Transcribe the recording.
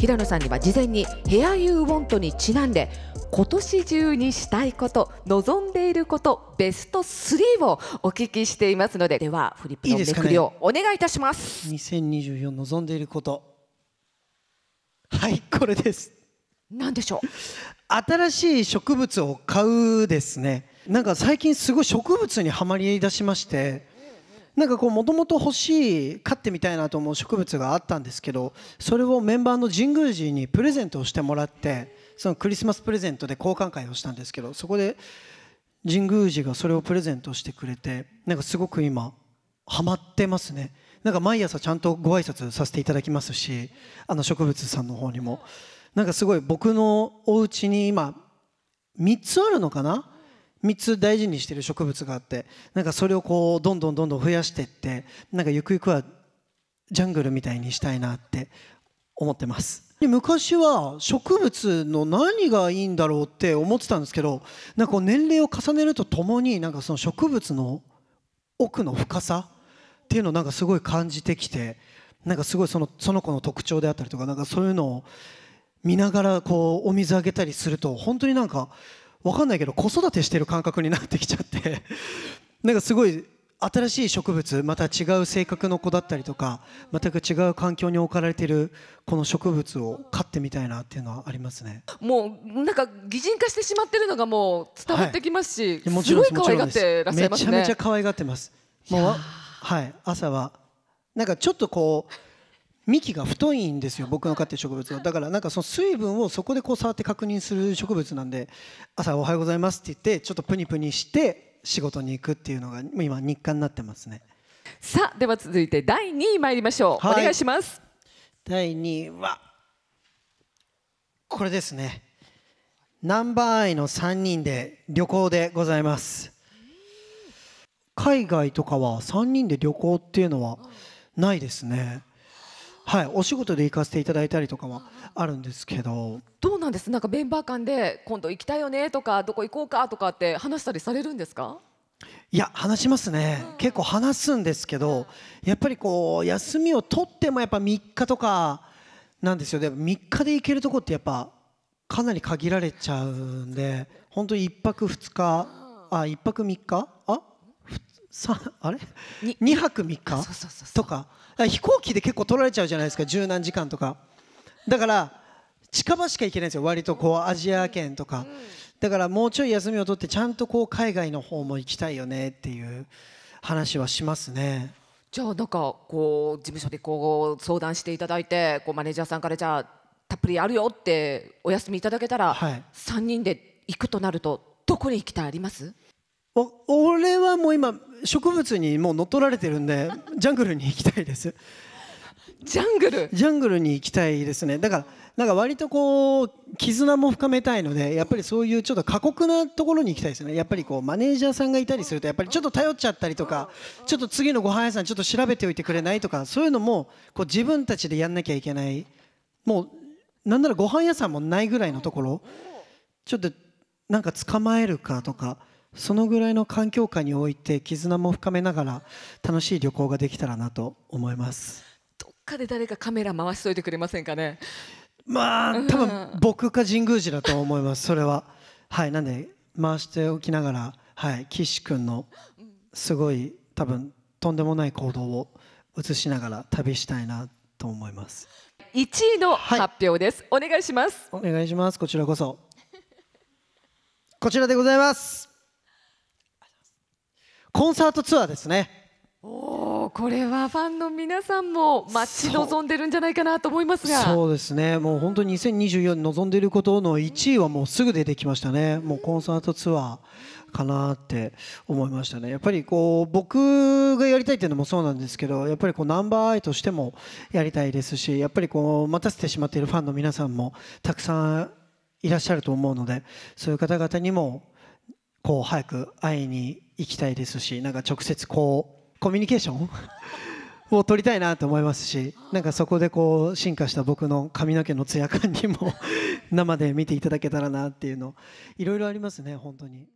平野さんには事前に「ヘアユーウォントにちなんで今年中にしたいこと望んでいることベスト3をお聞きしていますのでではフリップのめくりをお願いいたします。いいすね、2024望んでいることはいこれです。何でしょう新しい植物を買うですねなんか最近すごい植物にはまりだしましてなんかこうもともと欲しい飼ってみたいなと思う植物があったんですけどそれをメンバーの神宮寺にプレゼントをしてもらってそのクリスマスプレゼントで交換会をしたんですけどそこで神宮寺がそれをプレゼントしてくれてなんかすごく今ハマってますねなんか毎朝ちゃんとご挨拶させていただきますしあの植物さんの方にもなんかすごい僕のお家に今3つあるのかな3つ大事にしてる植物があってなんかそれをこうどんどんどんどん増やしていってなんかゆくゆくはジャングルみたいにしたいなって思ってます昔は植物の何がいいんだろうって思ってたんですけどなんかこう年齢を重ねるとともになんかその植物の奥の深さっていうのをなんかすごい感じてきてなんかすごいそのその子の特徴であったりとかなんかそういうのを見ながらこうお水あげたりすると本当になんか分かんないけど子育てしてる感覚になってきちゃって なんかすごい新しい植物また違う性格の子だったりとか全く違う環境に置かれてるこの植物を飼ってみたいなっていうのはありますねもうなんか擬人化してしまってるのがもう伝わってきますし、はい、すごい可愛がってらっしゃいますねめちゃめちゃ可愛がってますもうはい朝はなんかちょっとこう幹が太いんですよ僕の飼ってる植物はだからなんかその水分をそこでこう触って確認する植物なんで朝「おはようございます」って言ってちょっとプニプニして仕事に行くっていうのが今日課になってますねさあでは続いて第2位参りましょう、はい、お願いします第2位はこれですねナンバーアイの3人で旅行でございます海外とかは3人で旅行っていうのはないですね、はい、お仕事で行かせていただいたりとかはあるんですけどどうなんですなんかメンバー間で今度行きたいよねとかどこ行こうかとかって話したりされるんですかいや話しますね、うん、結構話すんですけど、やっぱりこう休みを取ってもやっぱ3日とかなんですよで3日で行けるとこってやっぱかなり限られちゃうんで本当に1泊2日あ1泊3日あさ あれ2泊3日とか飛行機で結構取られちゃうじゃないですか十何時間とかだから近場しか行けないんですよ割とこうアジア圏とか、だからもうちょい休みを取ってちゃんとこう海外の方も行きたいよねっていう話はしますね。じゃあなんかこう事務所でこう相談していただいてこうマネージャーさんからじゃあたっぷりあるよってお休みいただけたら、はい、3人で行くとなるとどこに行きたいあります俺はもう今植物にもう乗っ取られてるんで ジャングルに行きたいですジャングルジャングルに行きたいですねだからなんか割とこう絆も深めたいのでやっぱりそういうちょっと過酷なところに行きたいですねやっぱりこうマネージャーさんがいたりするとやっぱりちょっと頼っちゃったりとかちょっと次のご飯屋さんちょっと調べておいてくれないとかそういうのもこう自分たちでやんなきゃいけないもうなんならご飯屋さんもないぐらいのところちょっとなんか捕まえるかとか。そのぐらいの環境下において絆も深めながら楽しい旅行ができたらなと思いますどっかで誰かカメラ回しといてくれませんかねまあ多分僕か神宮寺だと思いますそれははいなんで回しておきながらはい岸君のすごい多分とんでもない行動を映しながら旅したいなと思います1位の発表です、はい、お願いしますお願いしますこちらこそこちらでございますコンサートツアーですね。おおこれはファンの皆さんも待ち望んでるんじゃないかなと思いますがそうですねもう本当に2024に望んでいることの1位はもうすぐ出てきましたねもうコンサートツアーかなって思いましたねやっぱりこう僕がやりたいっていうのもそうなんですけどやっぱりこうナンバーアイとしてもやりたいですしやっぱりこう待たせてしまっているファンの皆さんもたくさんいらっしゃると思うのでそういう方々にもこう早く会いに行きたいですしなんか直接こうコミュニケーションを取りたいなと思いますしなんかそこでこう進化した僕の髪の毛のツヤ感にも 生で見ていただけたらなっていうのいろいろありますね本当に。